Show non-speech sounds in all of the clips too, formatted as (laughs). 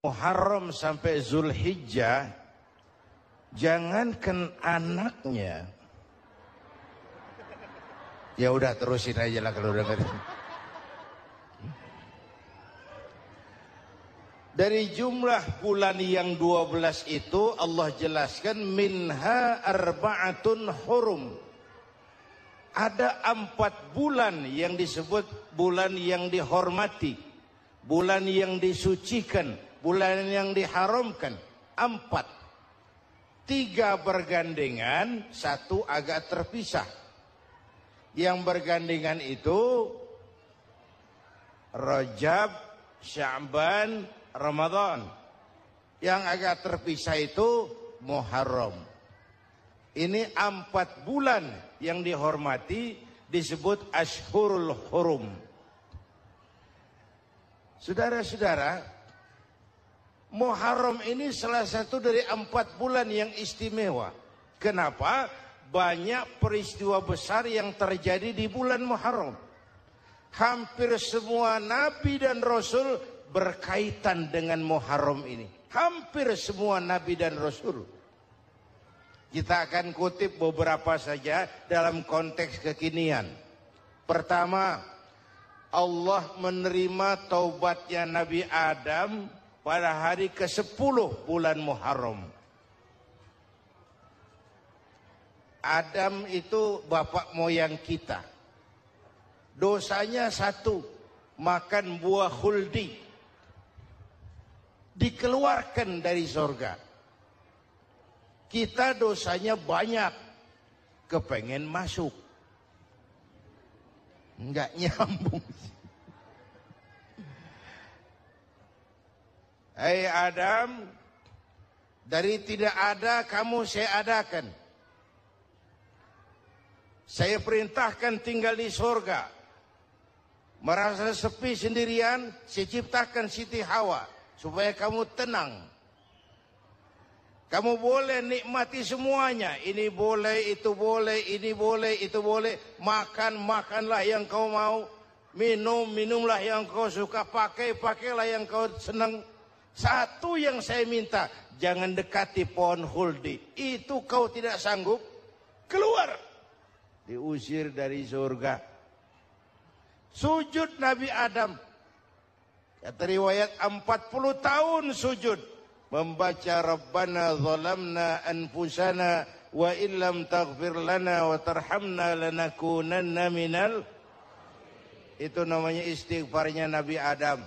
Muharram sampai Zulhijjah jangankan anaknya ya udah terusin aja lah kalau udah ngerti dari jumlah bulan yang 12 itu Allah jelaskan minha arbaatun hurum ada empat bulan yang disebut bulan yang dihormati bulan yang disucikan bulan yang diharamkan empat tiga bergandengan satu agak terpisah yang bergandengan itu Rajab, Sya'ban, Ramadan. Yang agak terpisah itu Muharram. Ini empat bulan yang dihormati disebut Ashurul Hurum. Saudara-saudara, Muharram ini salah satu dari empat bulan yang istimewa. Kenapa? Banyak peristiwa besar yang terjadi di bulan Muharram. Hampir semua nabi dan rasul berkaitan dengan Muharram ini. Hampir semua nabi dan rasul. Kita akan kutip beberapa saja dalam konteks kekinian. Pertama, Allah menerima taubatnya Nabi Adam pada hari ke-10 bulan Muharram. Adam itu bapak moyang kita. Dosanya satu, makan buah khuldi. Dikeluarkan dari sorga. Kita dosanya banyak, kepengen masuk. Enggak nyambung. Hei hey Adam, dari tidak ada kamu saya adakan. Saya perintahkan tinggal di surga. Merasa sepi sendirian, saya ciptakan Siti Hawa supaya kamu tenang. Kamu boleh nikmati semuanya. Ini boleh, itu boleh, ini boleh, itu boleh. Makan, makanlah yang kau mau. Minum, minumlah yang kau suka. Pakai, pakailah yang kau senang. Satu yang saya minta, jangan dekati pohon huldi. Itu kau tidak sanggup keluar. Diusir dari surga. Sujud Nabi Adam. Kata riwayat 40 tahun sujud. Membaca Rabbana zalamna anfusana wa illam taghfir lana wa tarhamna lanakunanna minal. Itu namanya istighfarnya Nabi Adam.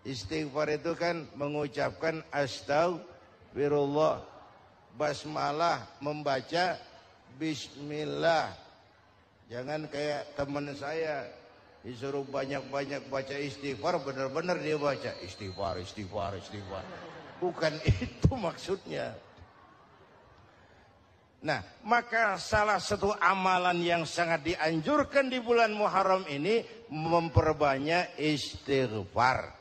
Istighfar itu kan mengucapkan astagfirullah. Basmalah membaca bismillah. Jangan kayak teman saya disuruh banyak-banyak baca istighfar benar-benar dia baca istighfar istighfar istighfar. Bukan (laughs) itu maksudnya. Nah, maka salah satu amalan yang sangat dianjurkan di bulan Muharram ini memperbanyak istighfar.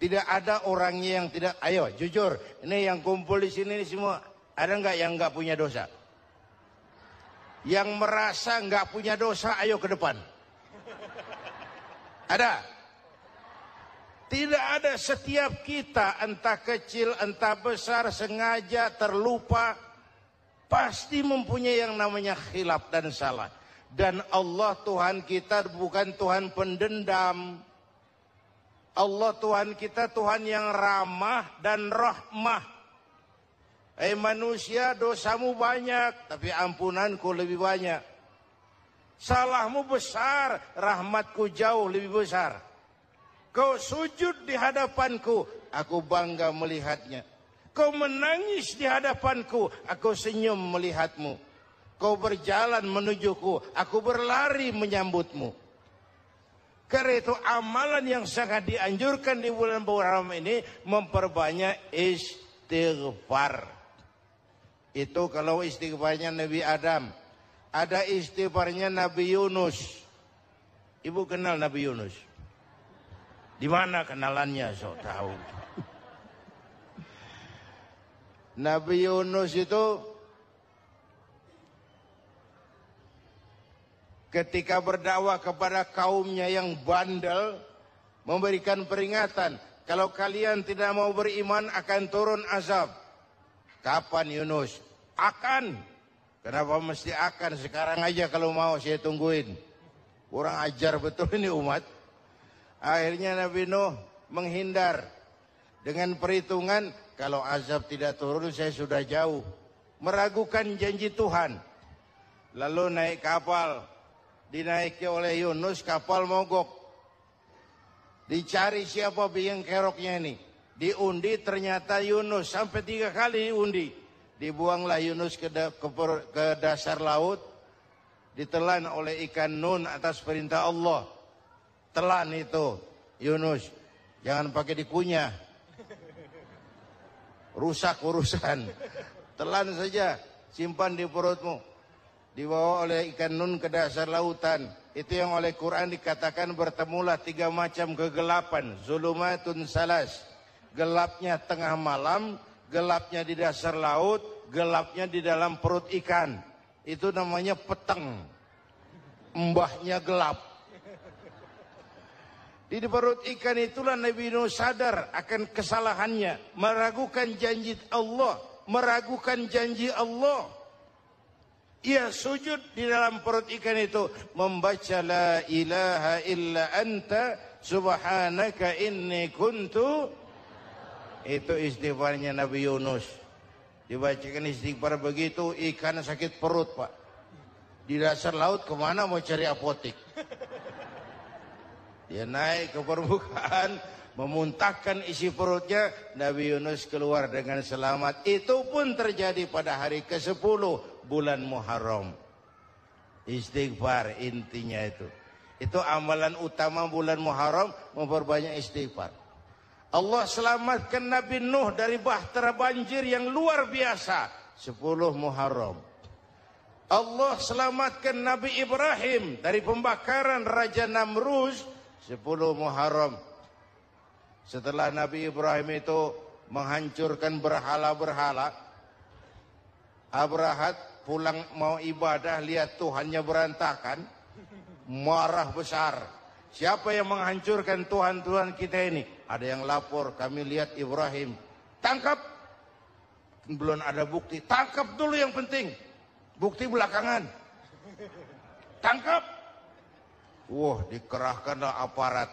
Tidak ada orangnya yang tidak, ayo jujur, ini yang kumpul di sini ini semua, ada nggak yang nggak punya dosa? Yang merasa nggak punya dosa, ayo ke depan. Ada? Tidak ada setiap kita, entah kecil, entah besar, sengaja, terlupa, pasti mempunyai yang namanya khilaf dan salah. Dan Allah Tuhan kita bukan Tuhan pendendam. Allah Tuhan kita Tuhan yang ramah dan rahmah. Hei eh, manusia dosamu banyak tapi ampunanku lebih banyak. Salahmu besar, rahmatku jauh lebih besar. Kau sujud di hadapanku, aku bangga melihatnya. Kau menangis di hadapanku, aku senyum melihatmu. Kau berjalan menujuku, aku berlari menyambutmu. Karena itu amalan yang sangat dianjurkan di bulan Muharram ini memperbanyak istighfar. Itu kalau istighfarnya Nabi Adam. Ada istighfarnya Nabi Yunus. Ibu kenal Nabi Yunus? Di mana kenalannya? So tahu. Nabi Yunus itu ketika berdakwah kepada kaumnya yang bandel memberikan peringatan kalau kalian tidak mau beriman akan turun azab kapan Yunus akan kenapa mesti akan sekarang aja kalau mau saya tungguin kurang ajar betul ini umat akhirnya Nabi Nuh menghindar dengan perhitungan kalau azab tidak turun saya sudah jauh meragukan janji Tuhan lalu naik kapal dinaiki oleh Yunus kapal mogok. Dicari siapa biang keroknya ini. Diundi ternyata Yunus sampai tiga kali diundi. Dibuanglah Yunus ke, da, ke, ke dasar laut. Ditelan oleh ikan nun atas perintah Allah. Telan itu Yunus. Jangan pakai dikunyah. Rusak urusan. Telan saja. Simpan di perutmu dibawa oleh ikan nun ke dasar lautan. Itu yang oleh Quran dikatakan bertemulah tiga macam kegelapan. Zulumatun salas. Gelapnya tengah malam, gelapnya di dasar laut, gelapnya di dalam perut ikan. Itu namanya peteng. Mbahnya gelap. Di perut ikan itulah Nabi Nuh sadar akan kesalahannya. Meragukan janji Allah. Meragukan janji Allah ia sujud di dalam perut ikan itu membaca la ilaha illa anta subhanaka inni kuntu itu istighfarnya Nabi Yunus. Dibacakan istighfar begitu ikan sakit perut pak. Di dasar laut kemana mau cari apotik? Dia naik ke permukaan memuntahkan isi perutnya Nabi Yunus keluar dengan selamat itu pun terjadi pada hari ke-10 bulan Muharram. Istighfar intinya itu. Itu amalan utama bulan Muharram memperbanyak istighfar. Allah selamatkan Nabi Nuh dari bahtera banjir yang luar biasa. 10 Muharram. Allah selamatkan Nabi Ibrahim dari pembakaran Raja Namrus 10 Muharram. Setelah Nabi Ibrahim itu menghancurkan berhala-berhala. Abrahat pulang mau ibadah lihat Tuhannya berantakan, marah besar. Siapa yang menghancurkan Tuhan-Tuhan kita ini? Ada yang lapor, kami lihat Ibrahim. Tangkap. Belum ada bukti. Tangkap dulu yang penting. Bukti belakangan. Tangkap. Wah, dikerahkanlah aparat.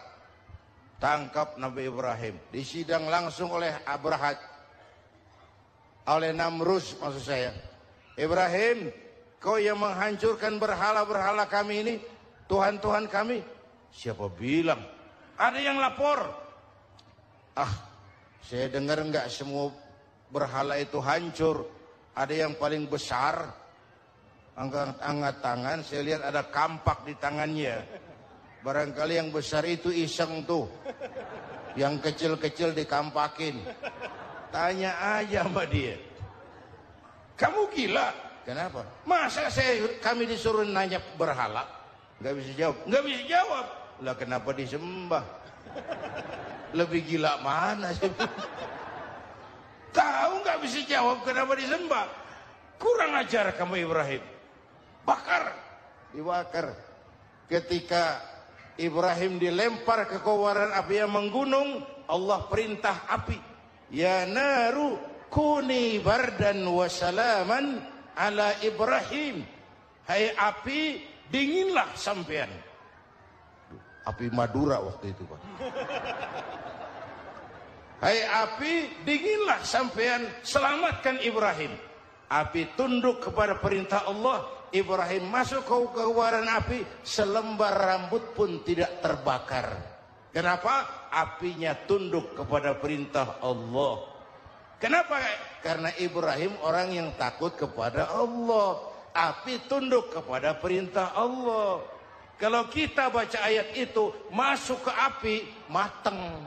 Tangkap Nabi Ibrahim. Disidang langsung oleh Abrahat. Oleh Namrus maksud saya. Ibrahim, kau yang menghancurkan berhala-berhala kami ini, Tuhan-Tuhan kami. Siapa bilang? Ada yang lapor. Ah, saya dengar enggak semua berhala itu hancur. Ada yang paling besar. Angkat, angkat tangan, saya lihat ada kampak di tangannya. Barangkali yang besar itu iseng tuh. Yang kecil-kecil dikampakin. Tanya aja sama dia. Kamu gila. Kenapa? Masa saya kami disuruh nanya berhala? Gak bisa jawab. Gak bisa jawab. Lah kenapa disembah? (laughs) Lebih gila mana sih? (laughs) Tahu nggak bisa jawab kenapa disembah? Kurang ajar kamu Ibrahim. Bakar. Dibakar. Ketika Ibrahim dilempar ke kobaran api yang menggunung, Allah perintah api. Ya naru kuni bardan wasalaman ala Ibrahim. Hai api, dinginlah sampean. Api Madura waktu itu, Pak. Hai api, dinginlah sampean, selamatkan Ibrahim. Api tunduk kepada perintah Allah. Ibrahim masuk ke keluaran api, selembar rambut pun tidak terbakar. Kenapa? Apinya tunduk kepada perintah Allah. Kenapa? Karena Ibrahim orang yang takut kepada Allah. Api tunduk kepada perintah Allah. Kalau kita baca ayat itu masuk ke api mateng.